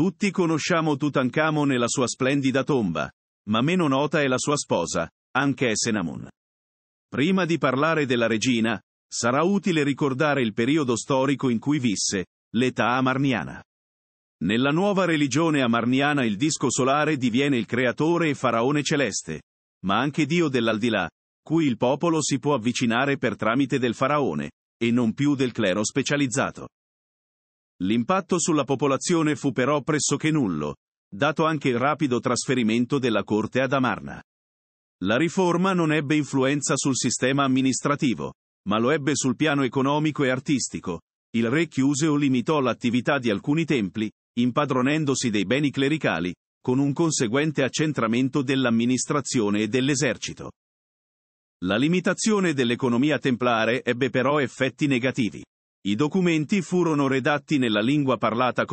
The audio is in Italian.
Tutti conosciamo Tutankhamon e la sua splendida tomba, ma meno nota è la sua sposa, anche Esenamon. Prima di parlare della regina, sarà utile ricordare il periodo storico in cui visse, l'età amarniana. Nella nuova religione amarniana il disco solare diviene il creatore e faraone celeste, ma anche Dio dell'aldilà, cui il popolo si può avvicinare per tramite del faraone, e non più del clero specializzato. L'impatto sulla popolazione fu però pressoché nullo, dato anche il rapido trasferimento della corte ad Amarna. La riforma non ebbe influenza sul sistema amministrativo, ma lo ebbe sul piano economico e artistico. Il re chiuse o limitò l'attività di alcuni templi, impadronendosi dei beni clericali, con un conseguente accentramento dell'amministrazione e dell'esercito. La limitazione dell'economia templare ebbe però effetti negativi. I documenti furono redatti nella lingua parlata